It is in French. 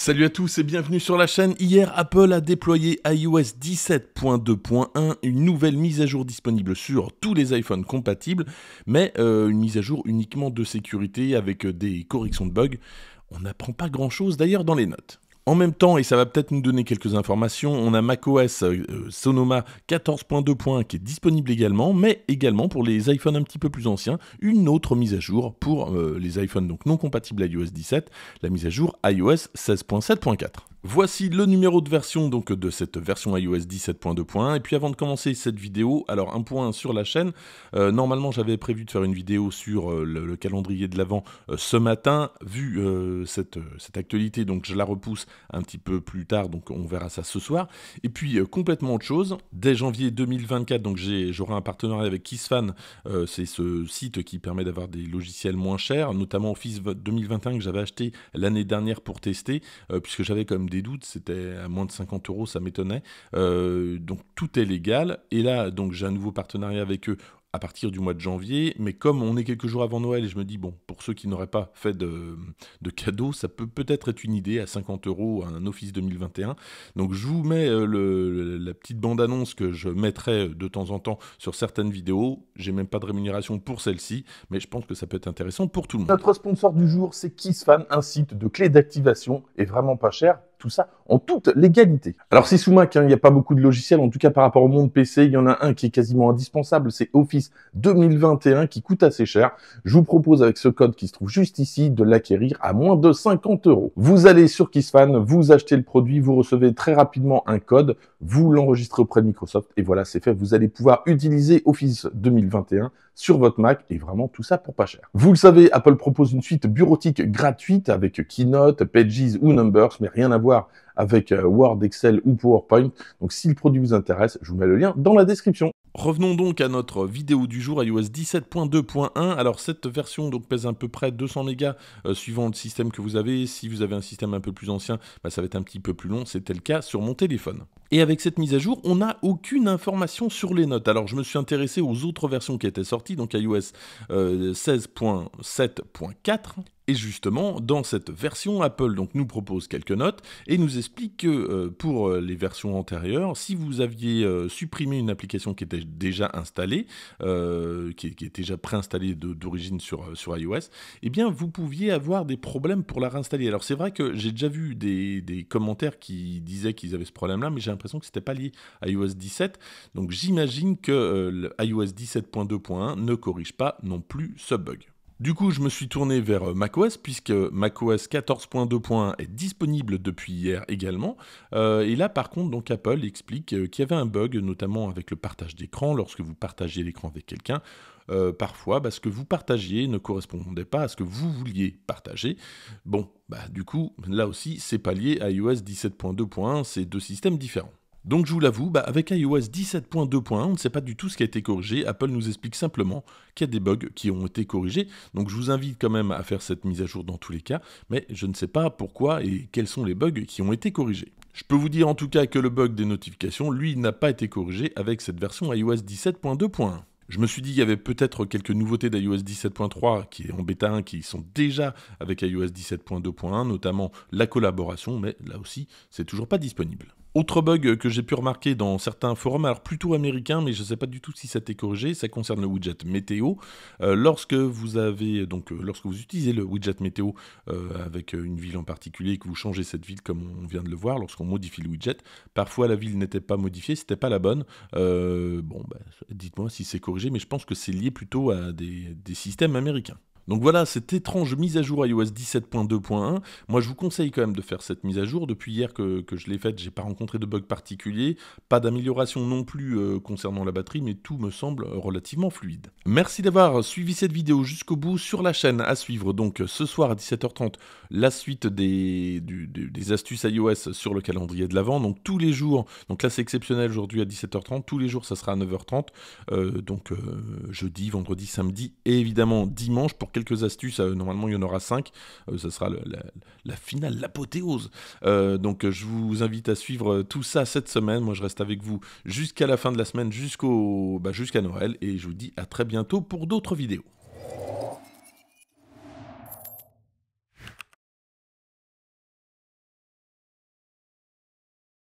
Salut à tous et bienvenue sur la chaîne. Hier, Apple a déployé iOS 17.2.1, une nouvelle mise à jour disponible sur tous les iPhones compatibles, mais euh, une mise à jour uniquement de sécurité avec euh, des corrections de bugs. On n'apprend pas grand-chose d'ailleurs dans les notes. En même temps, et ça va peut-être nous donner quelques informations, on a macOS euh, Sonoma 14.2.1 qui est disponible également, mais également pour les iPhones un petit peu plus anciens, une autre mise à jour pour euh, les iPhones donc non compatibles à iOS 17, la mise à jour iOS 16.7.4. Voici le numéro de version donc de cette version iOS 17.2.1 et puis avant de commencer cette vidéo, alors un point sur la chaîne, euh, normalement j'avais prévu de faire une vidéo sur euh, le, calendrier de l'avant euh, ce matin, vu cette, cette, actualité donc je la repousse un petit peu plus tard donc on verra ça ce soir et puis complètement autre chose, dès janvier 2024 donc j'aurai un partenariat avec Kissfan, c'est ce site qui permet d'avoir des logiciels moins chers, notamment Office 2021 que j'avais acheté l'année dernière pour tester puisque j'avais comme des doute c'était à moins de 50 euros, ça m'étonnait. Euh, donc tout est légal. Et là, donc j'ai un nouveau partenariat avec eux à partir du mois de janvier, mais comme on est quelques jours avant Noël, et je me dis, bon, pour ceux qui n'auraient pas fait de, cadeaux cadeau, ça peut peut-être être une idée à 50 euros, un Office 2021. Donc je vous mets euh, la petite bande-annonce que je mettrai euh, de temps en temps sur certaines vidéos. J'ai même pas de rémunération pour celle-ci, mais je pense que ça peut être intéressant pour tout le monde. Notre sponsor du jour, c'est KissFan, un site de clés d'activation, et vraiment pas cher tout ça en toute légalité. Alors c'est sous Mac, hein, il n'y a pas beaucoup de logiciels, en tout cas par rapport au monde PC, il y en a un qui est quasiment indispensable, c'est Office 2021 qui coûte assez cher. Je vous propose avec ce code qui se trouve juste ici de l'acquérir à moins de 50 euros. Vous allez sur Kissfan, vous achetez le produit, vous recevez très rapidement un code vous l'enregistrez auprès de Microsoft et voilà, c'est fait. Vous allez pouvoir utiliser Office 2021 sur votre Mac et vraiment tout ça pour pas cher. Vous le savez, Apple propose une suite bureautique gratuite avec Keynote, Pages ou Numbers, mais rien à voir avec euh, Word, Excel ou PowerPoint. Donc si le produit vous intéresse, je vous mets le lien dans la description. Revenons donc à notre vidéo du jour iOS 17.2.1. Alors cette version donc pèse à peu près 200 mégas euh, suivant le système que vous avez. Si vous avez un système un peu plus ancien, bah, ça va être un petit peu plus long. C'était le cas sur mon téléphone. Et avec cette mise à jour, on n'a aucune information sur les notes. Alors je me suis intéressé aux autres versions qui étaient sorties, donc iOS 16.7.4, euh, et justement, dans cette version, Apple donc, nous propose quelques notes et nous explique que euh, pour euh, les versions antérieures, si vous aviez euh, supprimé une application qui était déjà installée, qui, était déjà préinstallée d'origine sur, sur iOS, eh bien vous pouviez avoir des problèmes pour la réinstaller. Alors c'est vrai que j'ai déjà vu des, commentaires qui disaient qu'ils avaient ce problème-là, mais j'ai l'impression que ce n'était pas lié à iOS 17. Donc j'imagine que iOS 17.2.1 ne corrige pas non plus ce bug. Du coup, je me suis tourné vers euh, macOS puisque macOS 14.2.1 est disponible depuis hier également. Euh, et là, par contre, donc Apple explique euh, qu'il y avait un bug, notamment avec le partage d'écran lorsque vous partagez l'écran avec quelqu'un. parfois, parce bah, ce que vous partagiez ne correspondait pas à ce que vous vouliez partager. Bon, bah, du coup, là aussi, c'est pas lié à iOS 17.2.1, c'est deux systèmes différents. Donc je vous l'avoue, bah, avec iOS 17.2.1, on ne sait pas du tout ce qui a été corrigé. Apple nous explique simplement qu'il y a des bugs qui ont été corrigés. Donc je vous invite quand même à faire cette mise à jour dans tous les cas, mais je ne sais pas pourquoi et quels sont les bugs qui ont été corrigés. Je peux vous dire en tout cas que le bug des notifications, lui, n'a pas été corrigé avec cette version iOS 17.2.1. Je me suis dit qu'il y avait peut-être quelques nouveautés d'iOS 17.3 qui est en bêta 1 qui sont déjà avec iOS 17.2.1, notamment la collaboration, mais là aussi, c'est toujours pas disponible. Autre bug que j'ai pu remarquer dans certains forums, alors plutôt américains, mais je ne sais pas du tout si ça a été corrigé, ça concerne le widget météo. Euh, lorsque vous avez donc euh, lorsque vous utilisez le widget météo euh, avec une ville en particulier et que vous changez cette ville comme on vient de le voir, lorsqu'on modifie le widget, parfois la ville n'était pas modifiée, c'était pas la bonne. bon, bah, dites-moi si c'est corrigé, mais je pense que c'est lié plutôt à des systèmes américains. Donc voilà, cette étrange mise à jour iOS 17.2.1, moi je vous conseille quand même de faire cette mise à jour. Depuis hier que, je l'ai faite, j'ai pas rencontré de bug particulier, pas d'amélioration non plus euh, concernant la batterie, mais tout me semble relativement fluide. Merci d'avoir suivi cette vidéo jusqu'au bout sur la chaîne. À suivre donc ce soir à 17h30 la suite des, des astuces iOS sur le calendrier de l'avant. Donc tous les jours, donc là c'est exceptionnel aujourd'hui à 17h30, tous les jours ça sera à 9h30, euh, donc euh, jeudi, vendredi, samedi et évidemment dimanche pour quelques astuces. Euh, normalement, il y en aura 5. ça euh, sera la, finale, l'apothéose. Euh, donc, je vous invite à suivre tout ça cette semaine. Moi, je reste avec vous jusqu'à la fin de la semaine, jusqu'au, bah, jusqu'à Noël. Et je vous dis à très bientôt pour d'autres vidéos.